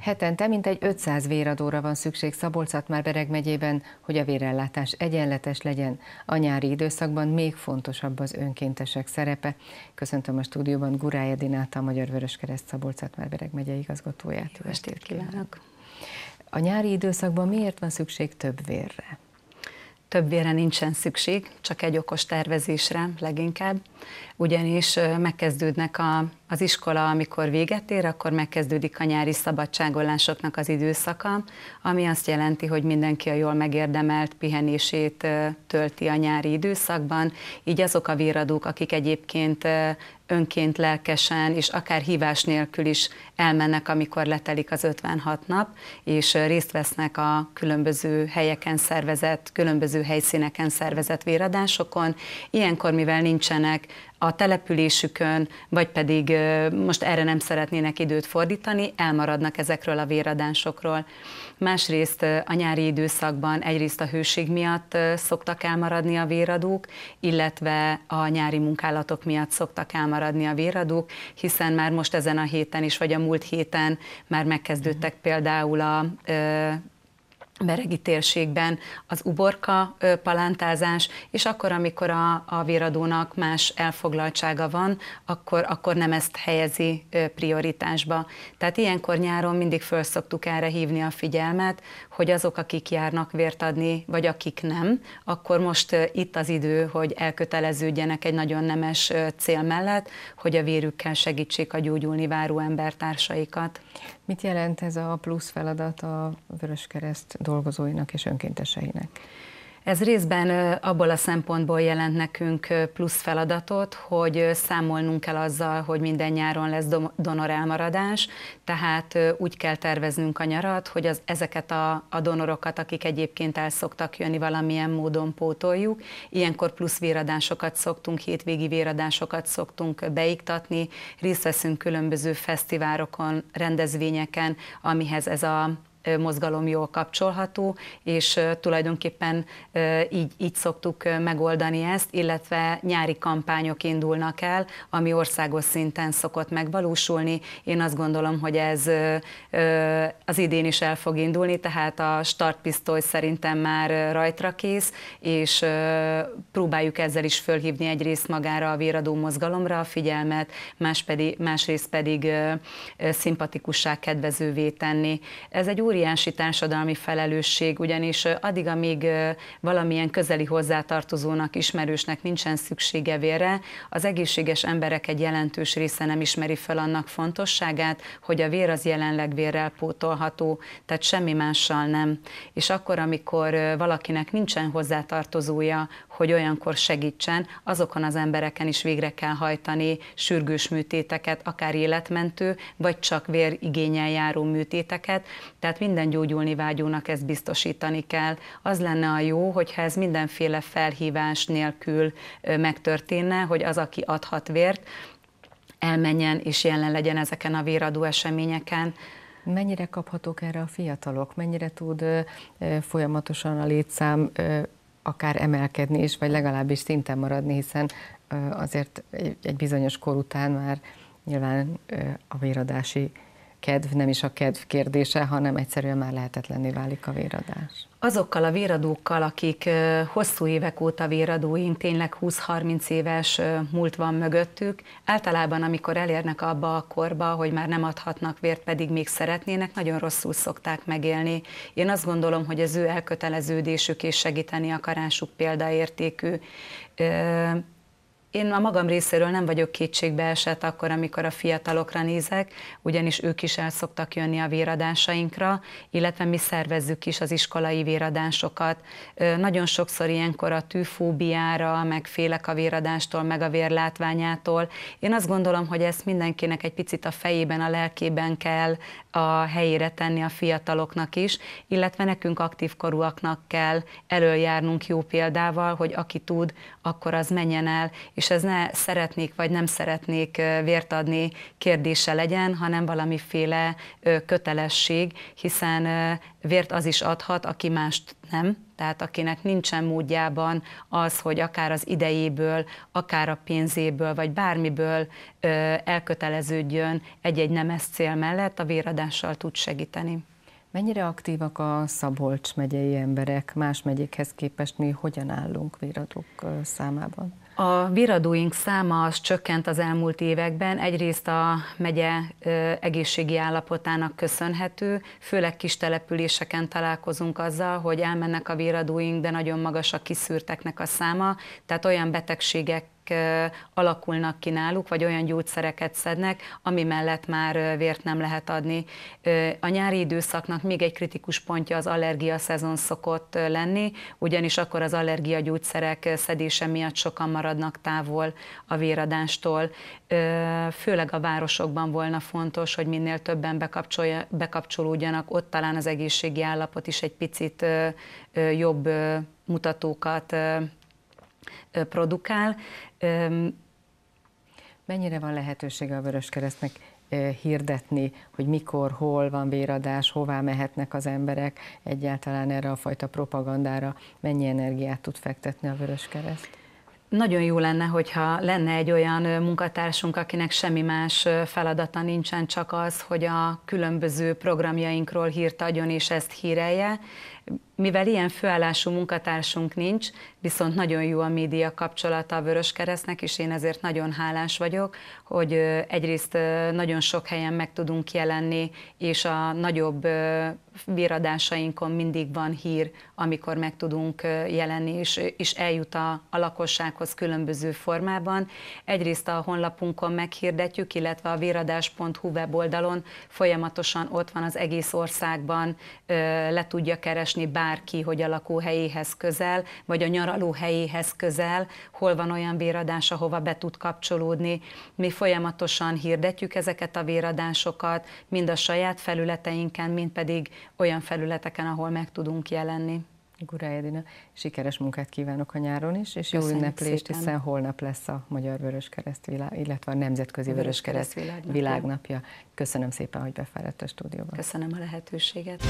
Hetente mintegy 500 véradóra van szükség szabolcs bereg megyében, hogy a vérellátás egyenletes legyen. A nyári időszakban még fontosabb az önkéntesek szerepe. Köszöntöm a stúdióban Gurály Edinát, a Magyar Vöröskereszt szabolcs bereg megyei igazgatóját. Jó estét kívánok! A nyári időszakban miért van szükség több vérre? több vére nincsen szükség, csak egy okos tervezésre leginkább, ugyanis megkezdődnek a az iskola, amikor véget ér, akkor megkezdődik a nyári szabadságolásoknak az időszaka, ami azt jelenti, hogy mindenki a jól megérdemelt pihenését tölti a nyári időszakban, így azok a véradók, akik egyébként önként lelkesen és akár hívás nélkül is elmennek, amikor letelik az 56 nap, és részt vesznek a különböző helyeken szervezett, különböző helyszíneken szervezett véradásokon. Ilyenkor, mivel nincsenek a településükön, vagy pedig most erre nem szeretnének időt fordítani, elmaradnak ezekről a véradásokról. Másrészt a nyári időszakban egyrészt a hőség miatt szoktak elmaradni a véradók, illetve a nyári munkálatok miatt szoktak elmaradni a véradók, hiszen már most ezen a héten is, vagy a múlt héten már megkezdődtek mhm. például a beregi térségben az uborka palántázás, és akkor, amikor a, a viradónak más elfoglaltsága van, akkor, akkor nem ezt helyezi prioritásba. Tehát ilyenkor nyáron mindig föl szoktuk erre hívni a figyelmet, hogy azok, akik járnak vért adni, vagy akik nem, akkor most itt az idő, hogy elköteleződjenek egy nagyon nemes cél mellett, hogy a vérükkel segítsék a gyógyulni váró embertársaikat. Mit jelent ez a plusz feladat a Vöröskereszt dolgozóinak és önkénteseinek? Ez részben abból a szempontból jelent nekünk plusz feladatot, hogy számolnunk kell azzal, hogy minden nyáron lesz donor elmaradás, tehát úgy kell terveznünk a nyarat, hogy az, ezeket a, a donorokat, akik egyébként el szoktak jönni, valamilyen módon pótoljuk. Ilyenkor plusz véradásokat szoktunk, hétvégi véradásokat szoktunk beiktatni, részt veszünk különböző fesztiválokon, rendezvényeken, amihez ez a mozgalom jól kapcsolható, és tulajdonképpen így, így szoktuk megoldani ezt, illetve nyári kampányok indulnak el, ami országos szinten szokott megvalósulni. Én azt gondolom, hogy ez az idén is el fog indulni, tehát a startpisztoly szerintem már rajtra kész, és próbáljuk ezzel is fölhívni egyrészt magára a véradó mozgalomra a figyelmet, más pedig, másrészt pedig szimpatikussá kedvezővé tenni. Ez egy új óriási társadalmi felelősség, ugyanis addig, amíg valamilyen közeli hozzátartozónak, ismerősnek nincsen szüksége vére, az egészséges emberek egy jelentős része nem ismeri fel annak fontosságát, hogy a vér az jelenleg vérrel pótolható, tehát semmi mással nem. És akkor, amikor valakinek nincsen hozzátartozója, hogy olyankor segítsen, azokon az embereken is végre kell hajtani sürgős műtéteket, akár életmentő, vagy csak vérigényel járó műtéteket, tehát minden gyógyulni vágyónak ezt biztosítani kell. Az lenne a jó, hogyha ez mindenféle felhívás nélkül megtörténne, hogy az, aki adhat vért, elmenjen és jelen legyen ezeken a véradó eseményeken, Mennyire kaphatók erre a fiatalok? Mennyire tud folyamatosan a létszám akár emelkedni is, vagy legalábbis szinten maradni, hiszen azért egy bizonyos kor után már nyilván a véradási kedv nem is a kedv kérdése, hanem egyszerűen már lehetetlenné válik a véradás. Azokkal a véradókkal, akik hosszú évek óta véradóink, tényleg 20-30 éves múlt van mögöttük, általában amikor elérnek abba a korba, hogy már nem adhatnak vért, pedig még szeretnének, nagyon rosszul szokták megélni. Én azt gondolom, hogy az ő elköteleződésük és segíteni akarásuk példaértékű én a magam részéről nem vagyok kétségbe esett akkor, amikor a fiatalokra nézek, ugyanis ők is el szoktak jönni a véradásainkra, illetve mi szervezzük is az iskolai véradásokat. Nagyon sokszor ilyenkor a tűfóbiára, meg félek a véradástól, meg a vérlátványától. Én azt gondolom, hogy ezt mindenkinek egy picit a fejében, a lelkében kell a helyére tenni a fiataloknak is, illetve nekünk aktív korúaknak kell előjárnunk jó példával, hogy aki tud, akkor az menjen el, és ez ne szeretnék vagy nem szeretnék vért adni kérdése legyen, hanem valamiféle kötelesség, hiszen vért az is adhat, aki mást nem, tehát akinek nincsen módjában az, hogy akár az idejéből, akár a pénzéből, vagy bármiből elköteleződjön egy-egy nemes cél mellett, a véradással tud segíteni. Mennyire aktívak a Szabolcs megyei emberek más megyékhez képest? Mi hogyan állunk véradók számában? A viradóink száma az csökkent az elmúlt években, egyrészt a megye egészségi állapotának köszönhető, főleg kis településeken találkozunk azzal, hogy elmennek a viradóink, de nagyon magas a kiszűrteknek a száma, tehát olyan betegségek alakulnak ki náluk, vagy olyan gyógyszereket szednek, ami mellett már vért nem lehet adni. A nyári időszaknak még egy kritikus pontja az allergia szezon szokott lenni, ugyanis akkor az allergia gyógyszerek szedése miatt sokan maradnak távol a véradástól. Főleg a városokban volna fontos, hogy minél többen bekapcsolódjanak, ott talán az egészségi állapot is egy picit jobb mutatókat produkál. Mennyire van lehetősége a Vöröskeresztnek hirdetni, hogy mikor, hol van véradás, hová mehetnek az emberek, egyáltalán erre a fajta propagandára mennyi energiát tud fektetni a Vöröskereszt? Nagyon jó lenne, hogyha lenne egy olyan munkatársunk, akinek semmi más feladata nincsen, csak az, hogy a különböző programjainkról hírt adjon és ezt hírelje mivel ilyen főállású munkatársunk nincs, viszont nagyon jó a média kapcsolata a Vöröskeresztnek, és én ezért nagyon hálás vagyok, hogy egyrészt nagyon sok helyen meg tudunk jelenni, és a nagyobb viradásainkon mindig van hír, amikor meg tudunk jelenni, és, és eljut a, a lakossághoz különböző formában. Egyrészt a honlapunkon meghirdetjük, illetve a viradás.hu weboldalon folyamatosan ott van az egész országban, le tudja keresni keresni bárki, hogy a lakóhelyéhez közel, vagy a nyaralóhelyéhez közel, hol van olyan véradás, ahova be tud kapcsolódni. Mi folyamatosan hirdetjük ezeket a véradásokat, mind a saját felületeinken, mind pedig olyan felületeken, ahol meg tudunk jelenni. Gura Edina, sikeres munkát kívánok a nyáron is, és Köszönjük jó ünneplést, szépen. hiszen holnap lesz a Magyar Vöröskereszt világ, illetve a Nemzetközi Vöröskereszt Vörös világnapja. világnapja. Köszönöm szépen, hogy befáradt a stúdióba. Köszönöm a lehetőséget.